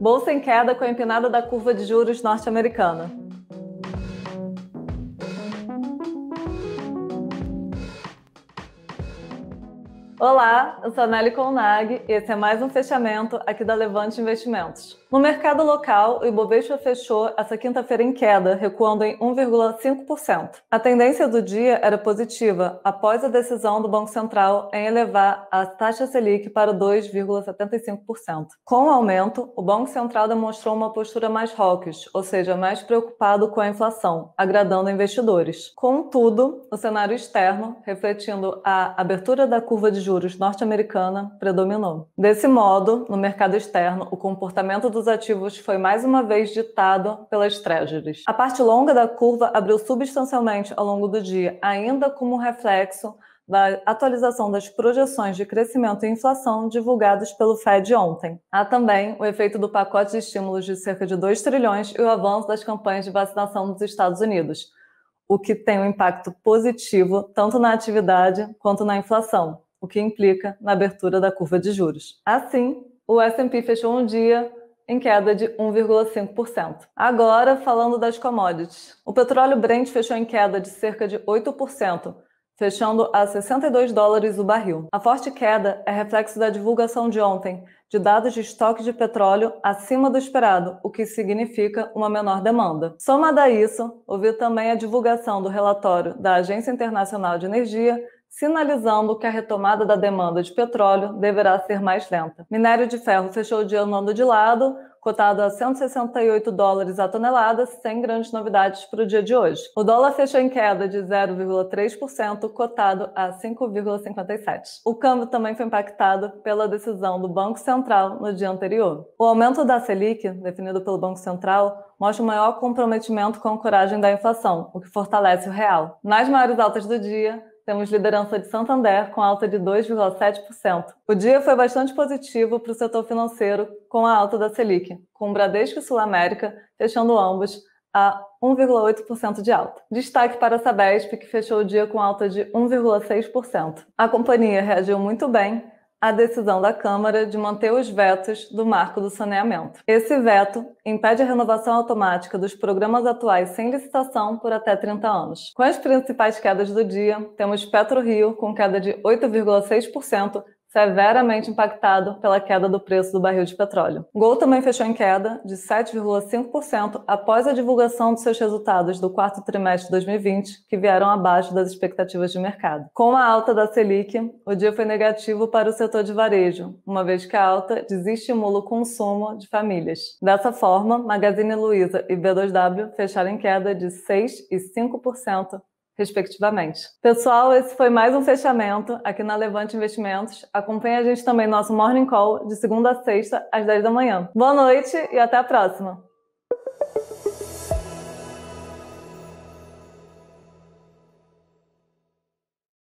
Bolsa em queda com a empinada da curva de juros norte-americana. Olá, eu sou a Nelly Colnag e esse é mais um fechamento aqui da Levante Investimentos. No mercado local, o Ibovespa fechou essa quinta-feira em queda, recuando em 1,5%. A tendência do dia era positiva após a decisão do Banco Central em elevar a taxa Selic para 2,75%. Com o aumento, o Banco Central demonstrou uma postura mais hawkish, ou seja, mais preocupado com a inflação, agradando investidores. Contudo, o cenário externo, refletindo a abertura da curva de juros norte-americana predominou. Desse modo, no mercado externo, o comportamento dos ativos foi mais uma vez ditado pelas treasuries. A parte longa da curva abriu substancialmente ao longo do dia, ainda como reflexo da atualização das projeções de crescimento e inflação divulgados pelo Fed ontem. Há também o efeito do pacote de estímulos de cerca de 2 trilhões e o avanço das campanhas de vacinação nos Estados Unidos, o que tem um impacto positivo tanto na atividade quanto na inflação o que implica na abertura da curva de juros. Assim, o S&P fechou um dia em queda de 1,5%. Agora, falando das commodities. O petróleo Brent fechou em queda de cerca de 8%, fechando a 62 dólares o barril. A forte queda é reflexo da divulgação de ontem de dados de estoque de petróleo acima do esperado, o que significa uma menor demanda. Somada a isso, houve também a divulgação do relatório da Agência Internacional de Energia sinalizando que a retomada da demanda de petróleo deverá ser mais lenta. Minério de ferro fechou o dia andando de lado, cotado a 168 dólares a tonelada, sem grandes novidades para o dia de hoje. O dólar fechou em queda de 0,3%, cotado a 5,57. O câmbio também foi impactado pela decisão do Banco Central no dia anterior. O aumento da Selic, definido pelo Banco Central, mostra o maior comprometimento com a coragem da inflação, o que fortalece o real. Nas maiores altas do dia, temos liderança de Santander com alta de 2,7%. O dia foi bastante positivo para o setor financeiro com a alta da Selic, com Bradesco e Sul América fechando ambos a 1,8% de alta. Destaque para a Sabesp, que fechou o dia com alta de 1,6%. A companhia reagiu muito bem a decisão da Câmara de manter os vetos do marco do saneamento. Esse veto impede a renovação automática dos programas atuais sem licitação por até 30 anos. Com as principais quedas do dia, temos PetroRio com queda de 8,6% severamente impactado pela queda do preço do barril de petróleo. Gol também fechou em queda de 7,5% após a divulgação dos seus resultados do quarto trimestre de 2020, que vieram abaixo das expectativas de mercado. Com a alta da Selic, o dia foi negativo para o setor de varejo, uma vez que a alta desestimula o consumo de famílias. Dessa forma, Magazine Luiza e B2W fecharam em queda de 6 e 5% respectivamente. Pessoal, esse foi mais um fechamento aqui na Levante Investimentos. Acompanhe a gente também no nosso Morning Call de segunda a sexta às 10 da manhã. Boa noite e até a próxima!